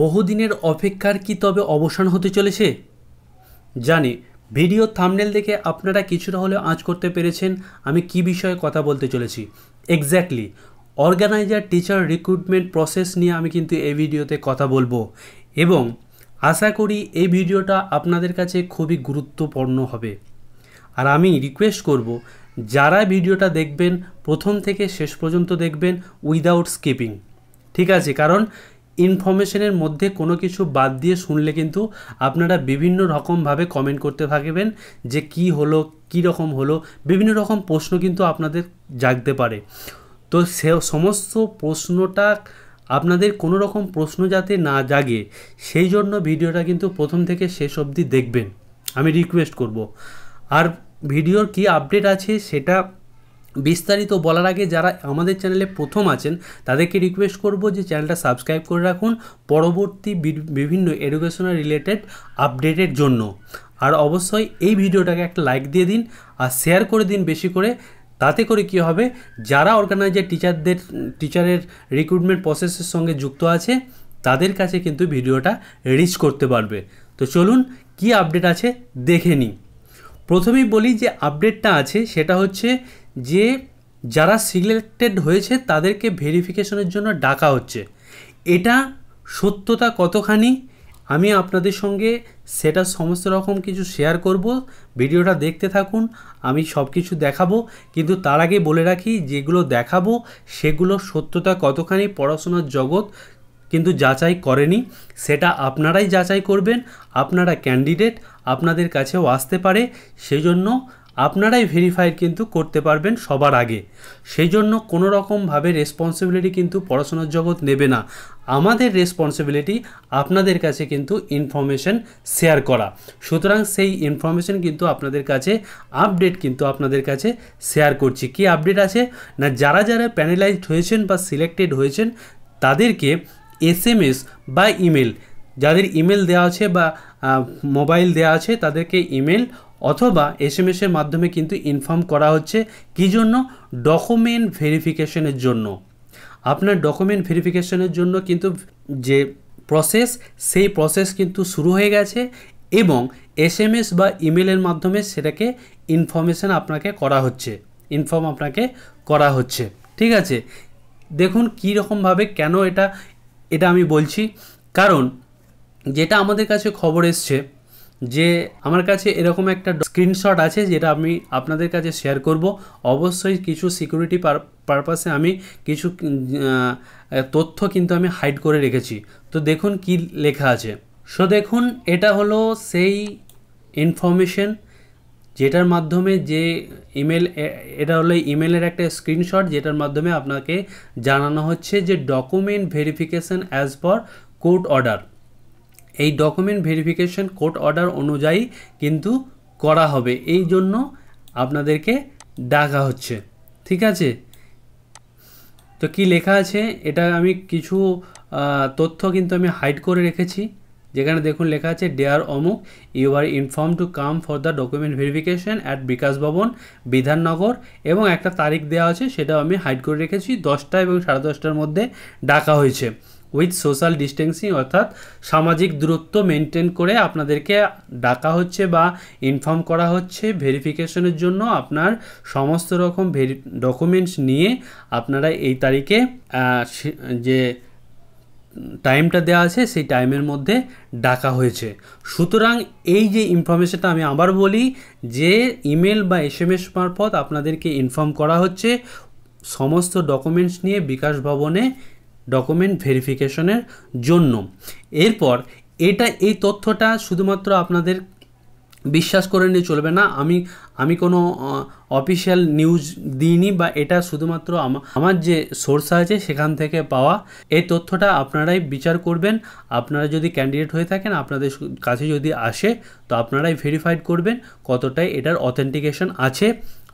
বহুদিনের অপেক্ষার কি তবে অবসান হতে চলেছে জানি ভিডিও থামনেল দেখে আপনারা কিছুটা হলেও আঁচ করতে পেরেছেন আমি কি বিষয়ে কথা বলতে চলেছি exactly organizer teacher recruitment process নিয়ে আমি কিন্তু এই ভিডিওতে কথা বলবো এবং আশা করি এই ভিডিওটা আপনাদের কাছে খুবই গুরুত্বপূর্ণ হবে আর আমি রিকোয়েস্ট করব যারা ভিডিওটা দেখবেন প্রথম থেকে শেষ পর্যন্ত দেখবেন উইদাউট স্কিপিং ঠিক আছে কারণ ইনফরমেশনের মধ্যে কোনো কিছু বাদ দিয়ে শুনলে কিন্তু আপনারা বিভিন্ন রকমভাবে কমেন্ট করতে থাকবেন যে কি হলো কি রকম হলো বিভিন্ন রকম প্রশ্ন কিন্তু আপনাদের জাগতে পারে তো সে সমস্ত প্রশ্নটা আপনাদের কোনো রকম প্রশ্ন যাতে না জাগে সেই জন্য ভিডিওটা কিন্তু প্রথম থেকে শেষ অবধি দেখবেন আমি রিকোয়েস্ট করব আর ভিডিওর কি আপডেট আছে সেটা বিস্তারিত বলার আগে যারা আমাদের চ্যানেলে প্রথম আছেন তাদেরকে রিকোয়েস্ট করব যে চ্যানেলটা সাবস্ক্রাইব করে রাখুন পরবর্তী বিভিন্ন এডুকেশনাল রিলেটেড আপডেটের জন্য আর অবশ্যই এই ভিডিওটাকে একটা লাইক দিয়ে দিন আর শেয়ার করে দিন বেশি করে তাতে করে কি হবে যারা অর্গানাইজার টিচারদের টিচারের রিক্রুটমেন্ট প্রসেসের সঙ্গে যুক্ত আছে তাদের কাছে কিন্তু ভিডিওটা রিচ করতে পারবে তো চলুন কি আপডেট আছে দেখে নিই প্রথমেই বলি যে আপডেটটা আছে সেটা হচ্ছে যে যারা সিলেক্টেড হয়েছে তাদেরকে ভেরিফিকেশনের জন্য ডাকা হচ্ছে এটা সত্যতা কতখানি আমি আপনাদের সঙ্গে সেটা সমস্ত রকম কিছু শেয়ার করব ভিডিওটা দেখতে থাকুন আমি সব কিছু দেখাবো কিন্তু তার আগে বলে রাখি যেগুলো দেখাবো সেগুলো সত্যতা কতখানি পড়াশোনার জগৎ কিন্তু যাচাই করেনি সেটা আপনারাই যাচাই করবেন আপনারা ক্যান্ডিডেট আপনাদের কাছেও আসতে পারে সেজন্য আপনারাই ভেরিফাই কিন্তু করতে পারবেন সবার আগে সেই জন্য কোনো রকমভাবে রেসপন্সিবিলিটি কিন্তু পড়াশোনার জগৎ নেবে না আমাদের রেসপন্সিবিলিটি আপনাদের কাছে কিন্তু ইনফরমেশন শেয়ার করা সুতরাং সেই ইনফরমেশন কিন্তু আপনাদের কাছে আপডেট কিন্তু আপনাদের কাছে শেয়ার করছি কি আপডেট আছে না যারা যারা প্যানেলাইজড হয়েছেন বা সিলেক্টেড হয়েছেন তাদেরকে এস বা ইমেল যাদের ইমেল দেওয়া আছে বা মোবাইল দেওয়া আছে তাদেরকে ইমেল অথবা এস এম এসের মাধ্যমে কিন্তু ইনফর্ম করা হচ্ছে কি জন্য ডকুমেন্ট ভেরিফিকেশনের জন্য আপনার ডকুমেন্ট ভেরিফিকেশনের জন্য কিন্তু যে প্রসেস সেই প্রসেস কিন্তু শুরু হয়ে গেছে এবং এসএমএস বা ইমেলের মাধ্যমে সেটাকে ইনফরমেশান আপনাকে করা হচ্ছে ইনফর্ম আপনাকে করা হচ্ছে ঠিক আছে দেখুন কী রকমভাবে কেন এটা এটা আমি বলছি কারণ যেটা আমাদের কাছে খবর এসছে যে আমার কাছে এরকম একটা স্ক্রিনশট আছে যেটা আমি আপনাদের কাছে শেয়ার করব অবশ্যই কিছু সিকিউরিটি পারপাসে আমি কিছু তথ্য কিন্তু আমি হাইড করে রেখেছি তো দেখুন কি লেখা আছে সো দেখুন এটা হলো সেই ইনফরমেশন যেটার মাধ্যমে যে ইমেল এটা হলো ইমেলের একটা স্ক্রিনশট যেটার মাধ্যমে আপনাকে জানানো হচ্ছে যে document verification as per court order এই ডকুমেন্ট ভেরিফিকেশন কোর্ট অর্ডার অনুযায়ী কিন্তু করা হবে এই জন্য আপনাদেরকে ডাকা হচ্ছে ঠিক আছে তো কি লেখা আছে এটা আমি কিছু তথ্য কিন্তু আমি হাইড করে রেখেছি যেখানে দেখুন লেখা আছে ডেয়ার অমুক you are inform to come for the document verification at Bikash Bhavan Bidhannagar এবং একটা তারিখ দেওয়া আছে সেটাও আমি হাইড করে রেখেছি দশটা এবং সাড়ে দশটার মধ্যে ডাকা হয়েছে উইথ সোশ্যাল ডিস্টেন্সিং অর্থাৎ সামাজিক দূরত্ব মেনটেন করে আপনাদেরকে ডাকা হচ্ছে বা ইনফর্ম করা হচ্ছে ভেরিফিকেশনের জন্য আপনার সমস্ত রকম ভেরি ডকুমেন্টস নিয়ে আপনারা এই তারিখে যে টাইমটা দেওয়া আছে সেই টাইমের মধ্যে ডাকা হয়েছে সুতরাং এই যে ইনফরমেশনটা আমি আবার বলি যে ইমেল বা এস এম এস মারফত আপনাদেরকে ইনফর্ম করা হচ্ছে সমস্ত ডকুমেন্টস নিয়ে বিকাশ ভবনে ডকুমেন্ট ভেরিফিকেশনের জন্য এরপর এটা এই তথ্যটা শুধুমাত্র আপনাদের বিশ্বাস করে নিয়ে চলবে না আমি আমি কোনো অফিসিয়াল নিউজ দিইনি বা এটা শুধুমাত্র আমার যে সোর্স আছে সেখান থেকে পাওয়া এই তথ্যটা আপনারাই বিচার করবেন আপনারা যদি ক্যান্ডিডেট হয়ে থাকেন আপনাদের কাছে যদি আসে তো আপনারাই ভেরিফাইড করবেন কতটাই এটার অথেন্টিকেশন আছে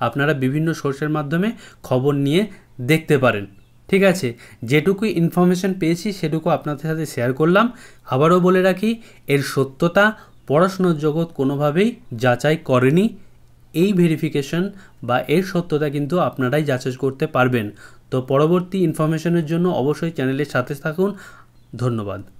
আপনারা বিভিন্ন সোর্সের মাধ্যমে খবর নিয়ে দেখতে পারেন ঠিক আছে যেটুকুই ইনফরমেশান পেয়েছি সেটুকু আপনাদের সাথে শেয়ার করলাম আবারও বলে রাখি এর সত্যতা পড়াশোনার জগৎ কোনোভাবেই যাচাই করেনি এই ভেরিফিকেশন বা এর সত্যতা কিন্তু আপনারাই যাচাই করতে পারবেন তো পরবর্তী ইনফরমেশনের জন্য অবশ্যই চ্যানেলের সাথে থাকুন ধন্যবাদ